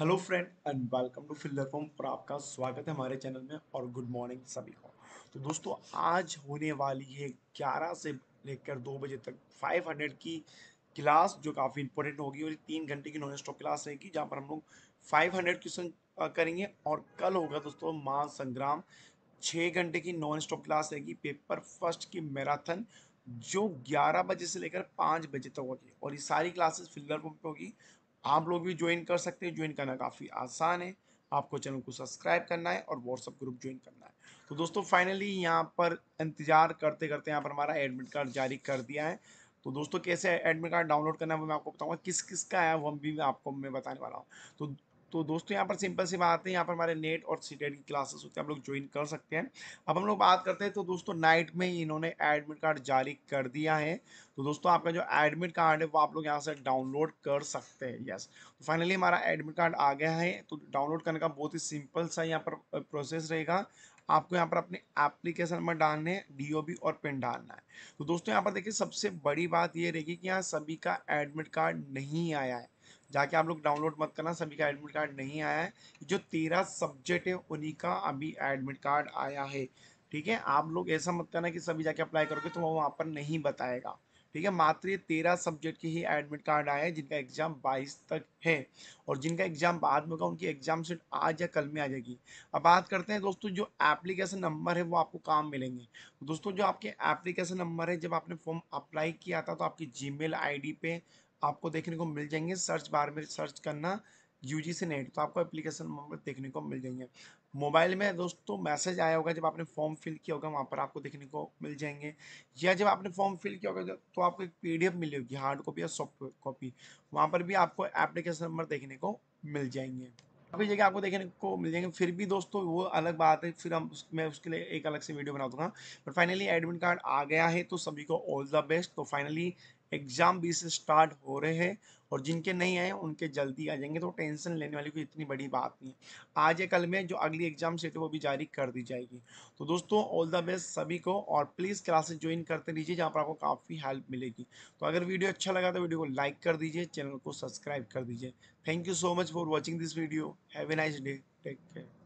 hello friend and welcome to fielder form और आपका स्वागत है हमारे चैनल में और गुड मॉर्निंग सभी को तो दोस्तों आज होने वाली है 11 से लेकर 2 बजे तक 500 की क्लास जो काफ़ी इंपॉर्टेंट होगी और तीन घंटे की नॉन स्टॉप क्लास रहेगी जहाँ पर हम लोग 500 क्वेश्चन करेंगे और कल होगा दोस्तों माँ संग्राम छः घंटे की नॉन स्टॉप क्लास रहेगी पेपर फर्स्ट की मैराथन जो 11 बजे से लेकर 5 बजे तक होगी और ये सारी क्लासेस फिल्डर फॉर्म पर होगी आप लोग भी ज्वाइन कर सकते हैं ज्वाइन करना काफ़ी आसान है आपको चैनल को सब्सक्राइब करना है और व्हाट्सअप ग्रुप ज्वाइन करना है तो दोस्तों फाइनली यहाँ पर इंतजार करते करते यहाँ पर हमारा एडमिट कार्ड जारी कर दिया है तो दोस्तों कैसे एडमिट कार्ड डाउनलोड करना है वो मैं आपको बताऊँगा किस किस का है वो भी मैं आपको मैं बताने वाला हूँ तो तो दोस्तों यहाँ पर सिंपल सी बात है यहाँ पर हमारे नेट और सी की क्लासेस होते हैं हम लोग ज्वाइन कर सकते हैं अब हम लोग बात करते हैं तो दोस्तों नाइट में ही इन्होंने एडमिट कार्ड जारी कर दिया है तो दोस्तों आपका जो एडमिट कार्ड है वो आप लोग यहाँ से डाउनलोड कर सकते हैं यस तो फाइनली हमारा एडमिट कार्ड आ गया है तो डाउनलोड करने का बहुत ही सिंपल सा यहाँ पर प्रोसेस रहेगा आपको यहाँ पर अपने एप्लीकेशन नंबर डालने हैं डी और पिन डालना है तो दोस्तों यहाँ पर देखिए सबसे बड़ी बात ये रहेगी कि यहाँ सभी का एडमिट कार्ड नहीं आया है जाके आप लोग डाउनलोड मत करना सभी का एडमिट कार्ड नहीं आया है जो तेरह सब्जेक्ट है उन्हीं का अभी एडमिट कार्ड आया है ठीक है आप लोग ऐसा मत करना कि सभी जाके अप्लाई करोगे तो वो वहाँ पर नहीं बताएगा ठीक है मात्र ये तेरह सब्जेक्ट के ही एडमिट कार्ड आए हैं जिनका एग्जाम बाईस तक है और जिनका एग्जाम बाद में होगा उनकी एग्जाम सीट आज या कल में आ जाएगी अब बात करते हैं दोस्तों जो एप्लीकेशन नंबर है वो आपको काम मिलेंगे दोस्तों जो आपके एप्लीकेशन नंबर है जब आपने फॉर्म अप्लाई किया था तो आपकी जी मेल पे आपको देखने को मिल जाएंगे सर्च बार में सर्च करना यू जी से नेट तो आपको एप्लीकेशन वहाँ पर देखने को मिल जाएंगे मोबाइल में दोस्तों मैसेज आया होगा जब आपने फॉर्म फिल किया होगा वहाँ पर आपको देखने को मिल जाएंगे या जब आपने फॉर्म फिल किया होगा तो आपको एक पी डी एफ मिली होगी हार्ड कॉपी या सॉफ्ट कॉपी वहाँ पर भी आपको एप्लीकेशन नंबर देखने को मिल जाएंगे काफ़ी जगह आपको देखने को मिल जाएंगे फिर भी दोस्तों वो अलग बात है फिर हम मैं उसके लिए एक अलग से वीडियो बना दूंगा बट फाइनली एडमिट कार्ड आ गया है तो सभी को ऑल द बेस्ट तो फाइनली एग्ज़ाम भी से स्टार्ट हो रहे हैं और जिनके नहीं आए उनके जल्दी आ जाएंगे तो टेंशन लेने वाली कोई इतनी बड़ी बात नहीं है आज या कल में जो अगली एग्ज़ाम सेट है वो भी जारी कर दी जाएगी तो दोस्तों ऑल द बेस्ट सभी को और प्लीज़ क्लासेस ज्वाइन करते रहिए जहाँ पर आपको काफ़ी हेल्प मिलेगी तो अगर वीडियो अच्छा लगा तो वीडियो को लाइक कर दीजिए चैनल को सब्सक्राइब कर दीजिए thank you so much for watching this video have a nice day take care